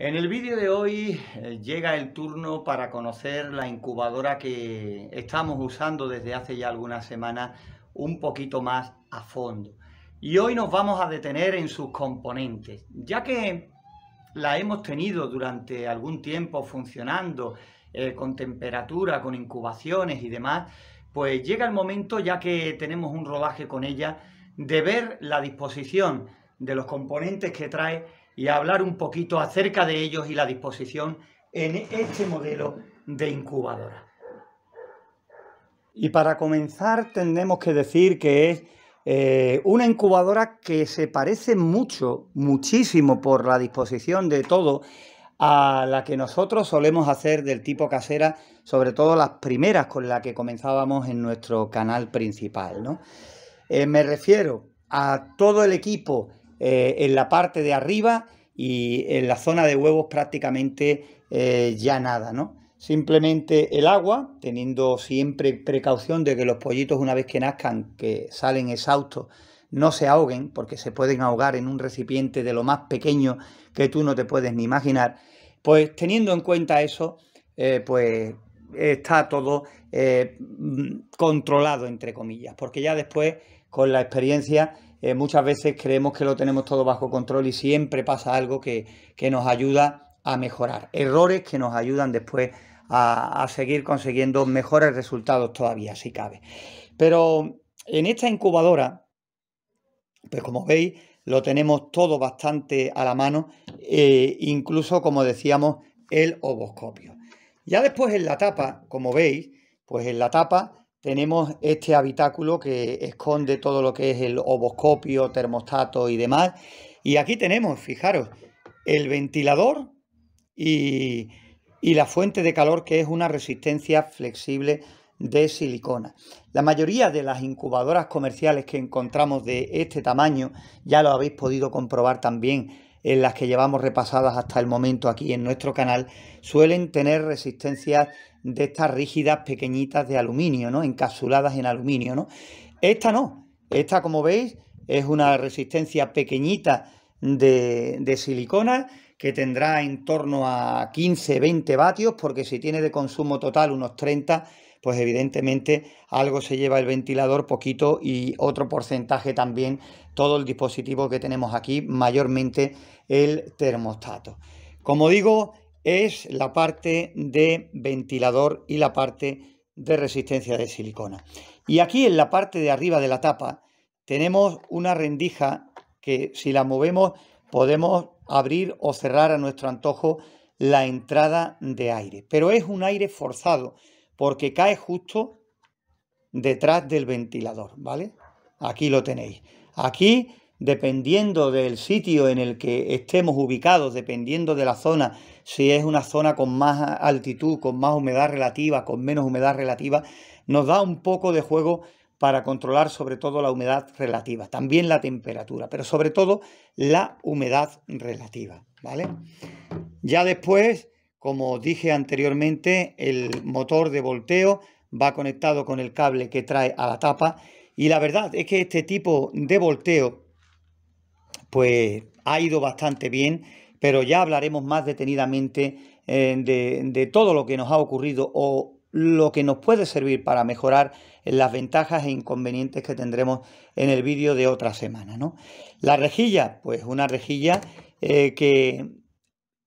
En el vídeo de hoy eh, llega el turno para conocer la incubadora que estamos usando desde hace ya algunas semanas un poquito más a fondo. Y hoy nos vamos a detener en sus componentes, ya que la hemos tenido durante algún tiempo funcionando eh, con temperatura, con incubaciones y demás, pues llega el momento, ya que tenemos un rodaje con ella, de ver la disposición de los componentes que trae y hablar un poquito acerca de ellos y la disposición en este modelo de incubadora. Y para comenzar tendremos que decir que es eh, una incubadora que se parece mucho, muchísimo por la disposición de todo, a la que nosotros solemos hacer del tipo casera, sobre todo las primeras con las que comenzábamos en nuestro canal principal. ¿no? Eh, me refiero a todo el equipo eh, en la parte de arriba y en la zona de huevos prácticamente eh, ya nada, ¿no? Simplemente el agua, teniendo siempre precaución de que los pollitos una vez que nazcan, que salen exhaustos, no se ahoguen, porque se pueden ahogar en un recipiente de lo más pequeño que tú no te puedes ni imaginar. Pues teniendo en cuenta eso, eh, pues está todo mm, controlado, entre comillas, porque ya después, con la experiencia, eh, muchas veces creemos que lo tenemos todo bajo control y siempre pasa algo que, nos ayuda a mejorar. Errores que nos ayudan después a, seguir consiguiendo mejores resultados todavía, si cabe. Pero en esta incubadora, pues como veis, lo tenemos todo bastante a la mano, eh, incluso como decíamos, el ovoscopio. Ya después en la tapa, como veis, pues en la tapa tenemos este habitáculo que esconde todo lo que es el oboscopio, termostato y demás. Y aquí tenemos, fijaros, el ventilador y, y la fuente de calor que es una resistencia flexible de silicona. La mayoría de las incubadoras comerciales que encontramos de este tamaño, ya lo habéis podido comprobar también en las que llevamos repasadas hasta el momento aquí en nuestro canal, suelen tener resistencias de estas rígidas pequeñitas de aluminio, ¿no? Encapsuladas en aluminio, ¿no? Esta no, esta como veis es una resistencia pequeñita de, de silicona que tendrá en torno a 15-20 vatios porque si tiene de consumo total unos 30 pues evidentemente algo se lleva el ventilador poquito y otro porcentaje también todo el dispositivo que tenemos aquí, mayormente el termostato. Como digo, es la parte de ventilador y la parte de resistencia de silicona. Y aquí en la parte de arriba de la tapa tenemos una rendija que si la movemos podemos abrir o cerrar a nuestro antojo la entrada de aire. Pero es un aire forzado, porque cae justo detrás del ventilador, ¿vale? Aquí lo tenéis. Aquí, dependiendo del sitio en el que estemos ubicados, dependiendo de la zona, si es una zona con más altitud, con más humedad relativa, con menos humedad relativa, nos da un poco de juego para controlar sobre todo la humedad relativa, también la temperatura, pero sobre todo la humedad relativa, ¿vale? Ya después como dije anteriormente, el motor de volteo va conectado con el cable que trae a la tapa y la verdad es que este tipo de volteo pues ha ido bastante bien, pero ya hablaremos más detenidamente eh, de, todo lo que nos ha ocurrido o lo que nos puede servir para mejorar las ventajas e inconvenientes que tendremos en el vídeo de otra semana. ¿no? La rejilla, pues una rejilla eh, que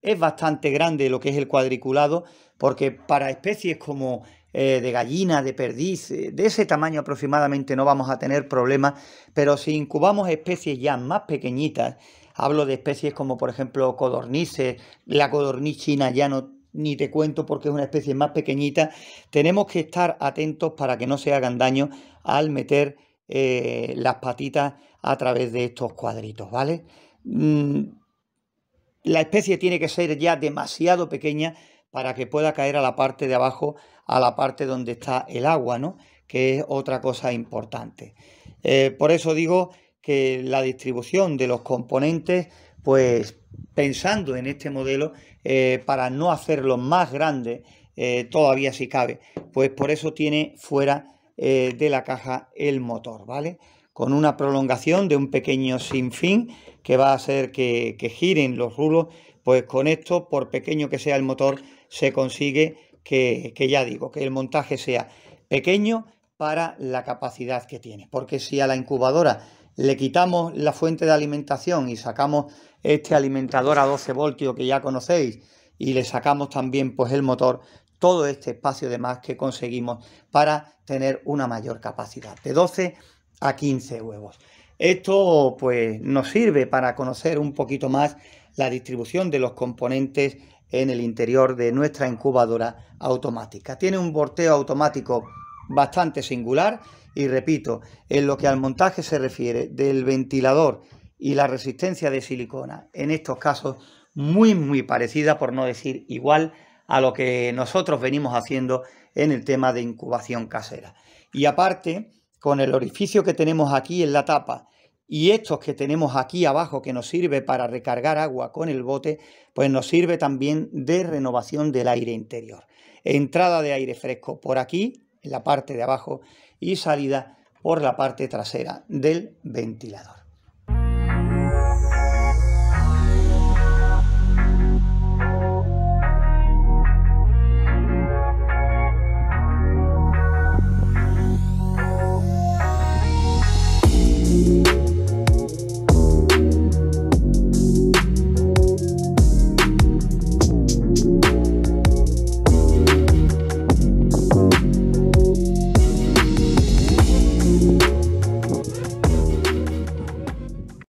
es bastante grande lo que es el cuadriculado, porque para especies como eh, de gallina, de perdiz, eh, de ese tamaño aproximadamente no vamos a tener problemas, pero si incubamos especies ya más pequeñitas, hablo de especies como por ejemplo codornices, la codorniz china ya no ni te cuento porque es una especie más pequeñita, tenemos que estar atentos para que no se hagan daño al meter eh, las patitas a través de estos cuadritos, ¿vale? Mm, la especie tiene que ser ya demasiado pequeña para que pueda caer a la parte de abajo, a la parte donde está el agua, ¿no? que es otra cosa importante. Eh, por eso digo que la distribución de los componentes, pues pensando en este modelo, eh, para no hacerlo más grande, eh, todavía si cabe, pues por eso tiene fuera de la caja el motor, ¿vale? con una prolongación de un pequeño sinfín que va a hacer que, giren los rulos, pues con esto, por pequeño que sea el motor, se consigue que, ya digo, que el montaje sea pequeño para la capacidad que tiene. Porque si a la incubadora le quitamos la fuente de alimentación y sacamos este alimentador a 12 voltios que ya conocéis y le sacamos también pues el motor, todo este espacio de más que conseguimos para tener una mayor capacidad. De 12 a 15 huevos. Esto pues nos sirve para conocer un poquito más la distribución de los componentes en el interior de nuestra incubadora automática. Tiene un vorteo automático bastante singular y repito, en lo que al montaje se refiere del ventilador y la resistencia de silicona, en estos casos muy muy parecida, por no decir igual, a lo que nosotros venimos haciendo en el tema de incubación casera. Y aparte, con el orificio que tenemos aquí en la tapa y estos que tenemos aquí abajo que nos sirve para recargar agua con el bote, pues nos sirve también de renovación del aire interior. Entrada de aire fresco por aquí, en la parte de abajo, y salida por la parte trasera del ventilador.